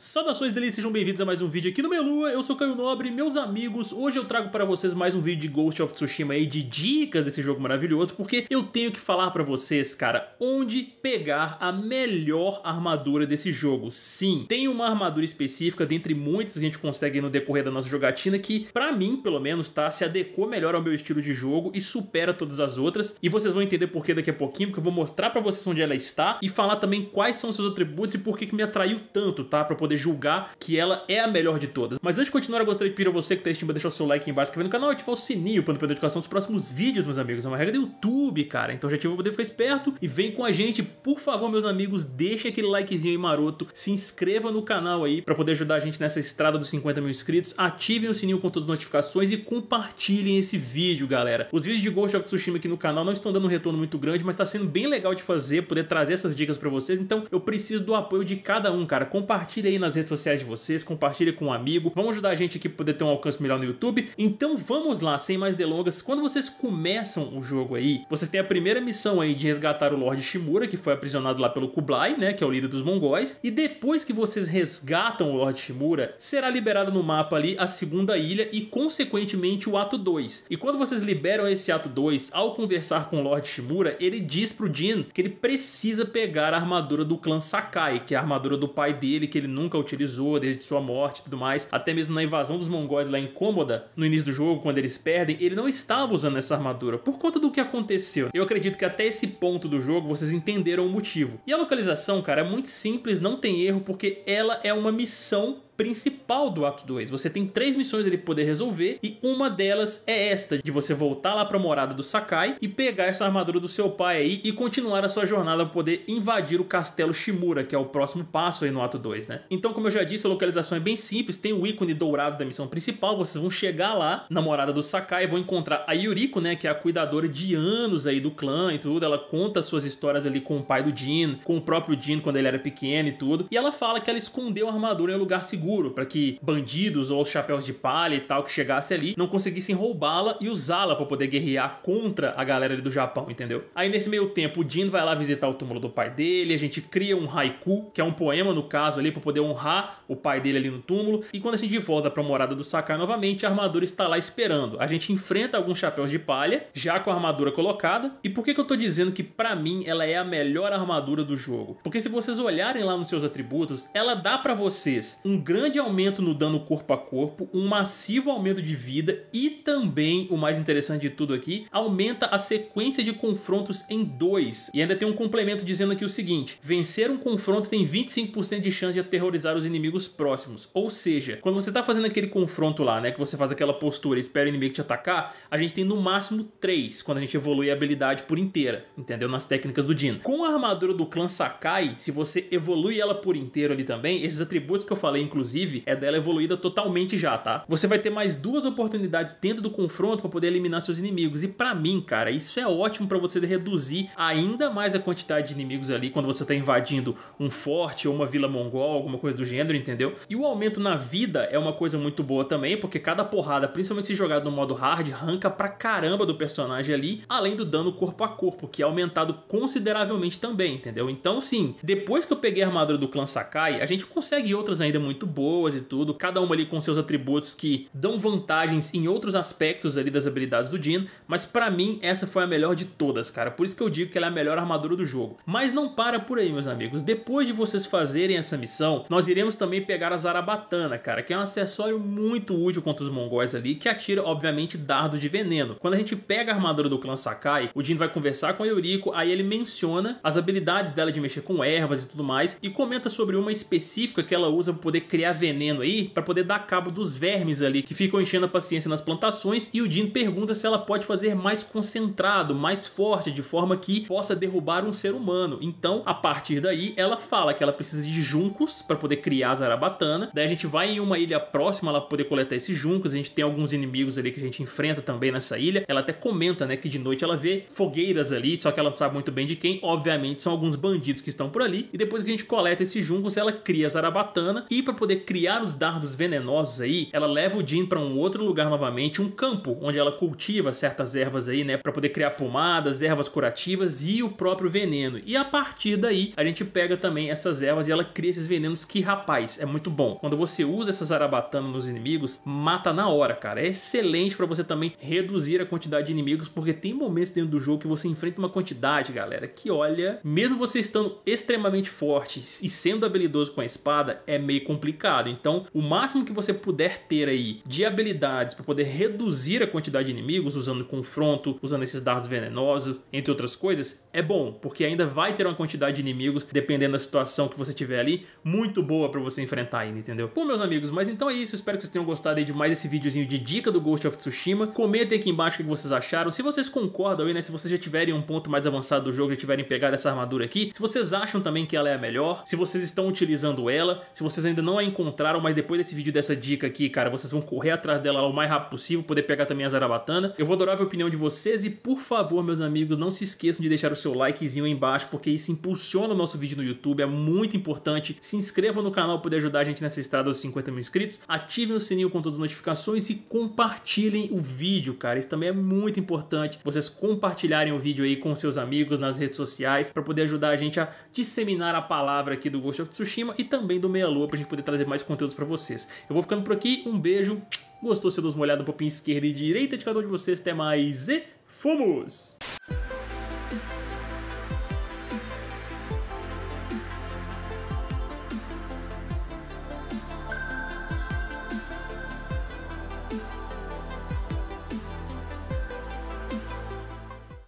Saudações delícias, sejam bem-vindos a mais um vídeo aqui no Melua, eu sou Caio Nobre, meus amigos, hoje eu trago para vocês mais um vídeo de Ghost of Tsushima e de dicas desse jogo maravilhoso, porque eu tenho que falar para vocês, cara, onde pegar a melhor armadura desse jogo. Sim, tem uma armadura específica, dentre muitas que a gente consegue no decorrer da nossa jogatina, que para mim, pelo menos, tá, se adequou melhor ao meu estilo de jogo e supera todas as outras, e vocês vão entender por daqui a pouquinho, porque eu vou mostrar para vocês onde ela está e falar também quais são seus atributos e por que, que me atraiu tanto, tá, pra poder poder julgar que ela é a melhor de todas. Mas antes de continuar, eu gostaria de pedir a você que tá assistindo, deixar o seu like embaixo, embaixo, inscrever no canal e ativar o sininho para não perder a notificação dos próximos vídeos, meus amigos. É uma regra do YouTube, cara. Então já ativa poder ficar esperto e vem com a gente. Por favor, meus amigos, deixa aquele likezinho aí maroto, se inscreva no canal aí para poder ajudar a gente nessa estrada dos 50 mil inscritos. Ativem o sininho com todas as notificações e compartilhem esse vídeo, galera. Os vídeos de Ghost of Tsushima aqui no canal não estão dando um retorno muito grande, mas tá sendo bem legal de fazer, poder trazer essas dicas para vocês. Então eu preciso do apoio de cada um, cara. Compartilha aí nas redes sociais de vocês, compartilha com um amigo, vamos ajudar a gente aqui para poder ter um alcance melhor no YouTube. Então vamos lá, sem mais delongas, quando vocês começam o jogo aí, vocês têm a primeira missão aí de resgatar o Lord Shimura, que foi aprisionado lá pelo Kublai, né, que é o líder dos mongóis, e depois que vocês resgatam o Lord Shimura, será liberada no mapa ali a segunda ilha e consequentemente o ato 2. E quando vocês liberam esse ato 2, ao conversar com o Lord Shimura, ele diz pro Jin que ele precisa pegar a armadura do clã Sakai, que é a armadura do pai dele, que ele nunca utilizou desde sua morte e tudo mais. Até mesmo na invasão dos mongóis lá em Cômoda, no início do jogo, quando eles perdem, ele não estava usando essa armadura por conta do que aconteceu. Eu acredito que até esse ponto do jogo vocês entenderam o motivo. E a localização, cara, é muito simples, não tem erro, porque ela é uma missão principal do ato 2. Você tem três missões ele poder resolver e uma delas é esta, de você voltar lá para a morada do Sakai e pegar essa armadura do seu pai aí e continuar a sua jornada para poder invadir o castelo Shimura, que é o próximo passo aí no ato 2, né? Então, como eu já disse, a localização é bem simples, tem o ícone dourado da missão principal, vocês vão chegar lá na morada do Sakai, e vão encontrar a Yuriko, né, que é a cuidadora de anos aí do clã e tudo, ela conta suas histórias ali com o pai do Jin, com o próprio Jin quando ele era pequeno e tudo, e ela fala que ela escondeu a armadura em um lugar seguro seguro para que bandidos ou os chapéus de palha e tal que chegasse ali não conseguissem roubá-la e usá-la para poder guerrear contra a galera ali do Japão, entendeu? Aí nesse meio tempo, o Jin vai lá visitar o túmulo do pai dele, a gente cria um haiku, que é um poema no caso ali para poder honrar o pai dele ali no túmulo, e quando a gente volta para a morada do Sakai novamente, a armadura está lá esperando. A gente enfrenta alguns chapéus de palha, já com a armadura colocada. E por que que eu tô dizendo que para mim ela é a melhor armadura do jogo? Porque se vocês olharem lá nos seus atributos, ela dá para vocês um grande grande aumento no dano corpo a corpo, um massivo aumento de vida e também, o mais interessante de tudo aqui, aumenta a sequência de confrontos em dois. E ainda tem um complemento dizendo aqui o seguinte, vencer um confronto tem 25% de chance de aterrorizar os inimigos próximos. Ou seja, quando você está fazendo aquele confronto lá, né, que você faz aquela postura e espera o inimigo te atacar, a gente tem no máximo 3 quando a gente evolui a habilidade por inteira, entendeu? Nas técnicas do Dino. Com a armadura do clã Sakai, se você evolui ela por inteiro ali também, esses atributos que eu falei, inclusive, inclusive, é dela evoluída totalmente já, tá? Você vai ter mais duas oportunidades dentro do confronto para poder eliminar seus inimigos. E para mim, cara, isso é ótimo para você reduzir ainda mais a quantidade de inimigos ali quando você tá invadindo um forte ou uma vila mongol, alguma coisa do gênero, entendeu? E o aumento na vida é uma coisa muito boa também, porque cada porrada, principalmente se jogado no modo hard, arranca pra caramba do personagem ali, além do dano corpo a corpo, que é aumentado consideravelmente também, entendeu? Então, sim, depois que eu peguei a armadura do clã Sakai, a gente consegue outras ainda muito boas e tudo, cada uma ali com seus atributos que dão vantagens em outros aspectos ali das habilidades do Jin, mas para mim essa foi a melhor de todas, cara. Por isso que eu digo que ela é a melhor armadura do jogo. Mas não para por aí, meus amigos. Depois de vocês fazerem essa missão, nós iremos também pegar a Zarabatana, cara, que é um acessório muito útil contra os mongóis ali, que atira, obviamente, dardos de veneno. Quando a gente pega a armadura do clã Sakai, o Jin vai conversar com a Yuriko aí ele menciona as habilidades dela de mexer com ervas e tudo mais, e comenta sobre uma específica que ela usa para poder criar criar veneno aí para poder dar cabo dos vermes ali que ficam enchendo a paciência nas plantações e o Jean pergunta se ela pode fazer mais concentrado, mais forte, de forma que possa derrubar um ser humano. Então, a partir daí, ela fala que ela precisa de juncos para poder criar a Zarabatana. Daí a gente vai em uma ilha próxima lá pra poder coletar esses juncos. A gente tem alguns inimigos ali que a gente enfrenta também nessa ilha. Ela até comenta, né, que de noite ela vê fogueiras ali, só que ela não sabe muito bem de quem. Obviamente, são alguns bandidos que estão por ali. E depois que a gente coleta esses juncos, ela cria a Zarabatana e para poder poder criar os dardos venenosos aí, ela leva o Jean para um outro lugar novamente, um campo, onde ela cultiva certas ervas aí, né, para poder criar pomadas, ervas curativas e o próprio veneno. E a partir daí, a gente pega também essas ervas e ela cria esses venenos que, rapaz, é muito bom. Quando você usa essas zarabatana nos inimigos, mata na hora, cara. É excelente para você também reduzir a quantidade de inimigos, porque tem momentos dentro do jogo que você enfrenta uma quantidade, galera, que olha, mesmo você estando extremamente forte e sendo habilidoso com a espada, é meio complicado complicado. Então, o máximo que você puder ter aí de habilidades para poder reduzir a quantidade de inimigos, usando confronto, usando esses dardos venenosos, entre outras coisas, é bom, porque ainda vai ter uma quantidade de inimigos, dependendo da situação que você tiver ali, muito boa para você enfrentar ainda, entendeu? Bom, meus amigos, mas então é isso. Espero que vocês tenham gostado aí de mais esse videozinho de dica do Ghost of Tsushima. Comentem aqui embaixo o que vocês acharam. Se vocês concordam aí, né? Se vocês já tiverem um ponto mais avançado do jogo, já tiverem pegado essa armadura aqui, se vocês acham também que ela é a melhor, se vocês estão utilizando ela, se vocês ainda não a encontraram, mas depois desse vídeo, dessa dica aqui, cara, vocês vão correr atrás dela o mais rápido possível, poder pegar também a Zarabatana. Eu vou adorar a opinião de vocês e, por favor, meus amigos, não se esqueçam de deixar o seu likezinho aí embaixo, porque isso impulsiona o nosso vídeo no YouTube, é muito importante. Se inscrevam no canal para poder ajudar a gente nessa estrada dos 50 mil inscritos, ativem o sininho com todas as notificações e compartilhem o vídeo, cara. Isso também é muito importante, vocês compartilharem o vídeo aí com seus amigos nas redes sociais para poder ajudar a gente a disseminar a palavra aqui do Ghost of Tsushima e também do Meia Lua para a gente poder trazer trazer mais conteúdos para vocês. Eu vou ficando por aqui, um beijo, gostou, se deu uma olhada um pouquinho esquerda e direita de cada um de vocês, até mais e fomos!